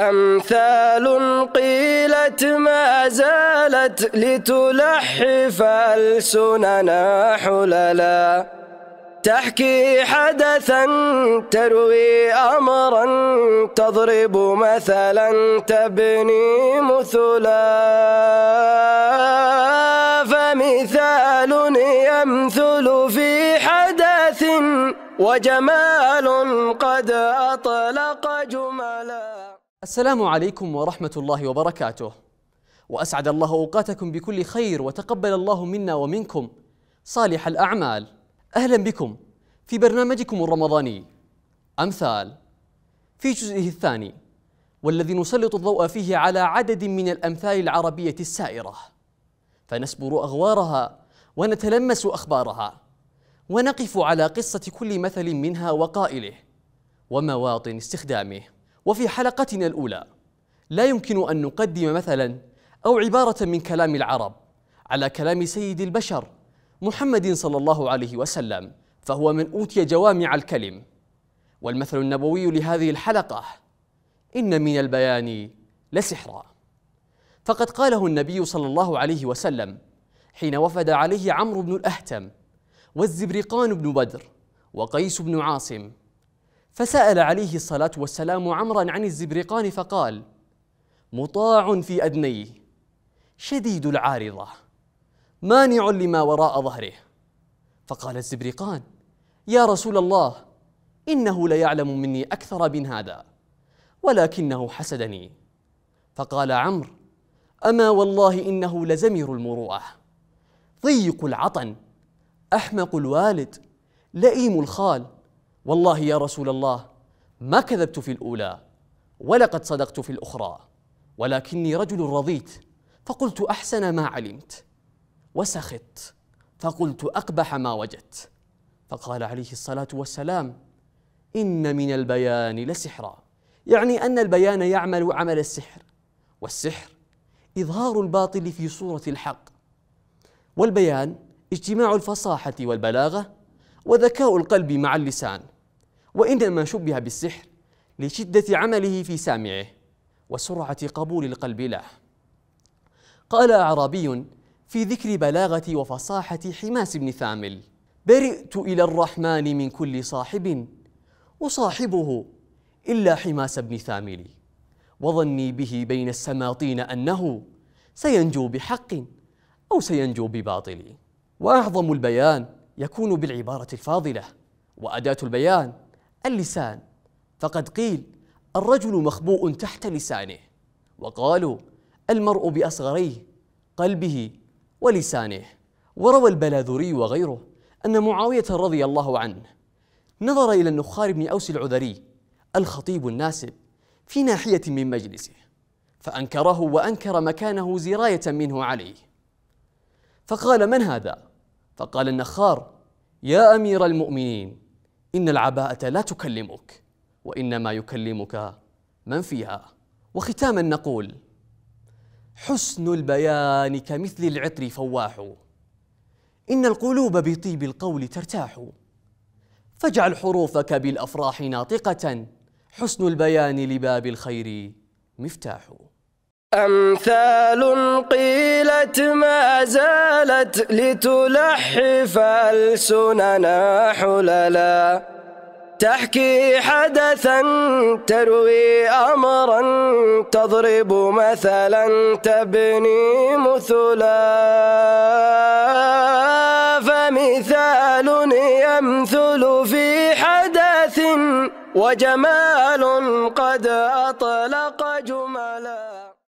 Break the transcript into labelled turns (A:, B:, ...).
A: أمثال قيلت ما زالت لتلحف ألسننا حللا تحكي حدثا تروي أمرا تضرب مثلا تبني مثلا فمثال يمثل في حدث
B: وجمال قد أطلق جملا السلام عليكم ورحمة الله وبركاته وأسعد الله أوقاتكم بكل خير وتقبل الله منا ومنكم صالح الأعمال أهلا بكم في برنامجكم الرمضاني أمثال في جزئه الثاني والذي نسلط الضوء فيه على عدد من الأمثال العربية السائرة فنسبر أغوارها ونتلمس أخبارها ونقف على قصة كل مثل منها وقائله ومواطن استخدامه وفي حلقتنا الأولى لا يمكن أن نقدم مثلا أو عبارة من كلام العرب على كلام سيد البشر محمد صلى الله عليه وسلم فهو من أوتي جوامع الكلم والمثل النبوي لهذه الحلقة إن من البيان لسحرا فقد قاله النبي صلى الله عليه وسلم حين وفد عليه عمرو بن الأهتم والزبرقان بن بدر وقيس بن عاصم فسأل عليه الصلاة والسلام عمرا عن الزبرقان فقال مطاع في أدنيه شديد العارضة مانع لما وراء ظهره فقال الزبرقان يا رسول الله إنه ليعلم مني أكثر من هذا ولكنه حسدني فقال عمرو أما والله إنه لزمر المروءة ضيق العطن أحمق الوالد لئيم الخال والله يا رسول الله ما كذبت في الاولى ولقد صدقت في الاخرى ولكني رجل رضيت فقلت احسن ما علمت وسخط فقلت اقبح ما وجدت فقال عليه الصلاه والسلام ان من البيان لسحرا يعني ان البيان يعمل عمل السحر والسحر اظهار الباطل في صوره الحق والبيان اجتماع الفصاحه والبلاغه وذكاء القلب مع اللسان وإنما شبه بالسحر لشدة عمله في سامعه وسرعة قبول القلب له قال أعرابي في ذكر بلاغة وفصاحة حماس بن ثامل برئت إلى الرحمن من كل صاحب أصاحبه إلا حماس بن ثامل وظني به بين السماطين أنه سينجو بحق أو سينجو بباطل وأعظم البيان يكون بالعبارة الفاضلة وأداة البيان اللسان فقد قيل الرجل مخبوء تحت لسانه وقالوا المرء بأصغريه قلبه ولسانه وروى البلاذري وغيره أن معاوية رضي الله عنه نظر إلى النخار بن أوس العذري الخطيب الناسب في ناحية من مجلسه فأنكره وأنكر مكانه زراية منه عليه فقال من هذا؟ فقال النخار يا امير المؤمنين ان العباءه لا تكلمك وانما يكلمك من فيها وختاما نقول حسن البيان كمثل العطر فواح ان القلوب بطيب القول ترتاح فاجعل حروفك بالافراح ناطقه حسن البيان لباب الخير مفتاح
A: أمثال قيلت ما زالت لتلحف ألسننا حللا تحكي حدثا تروي أمرا تضرب مثلا تبني مثلا فمثال يمثل في حدث وجمال قد أطلق جملا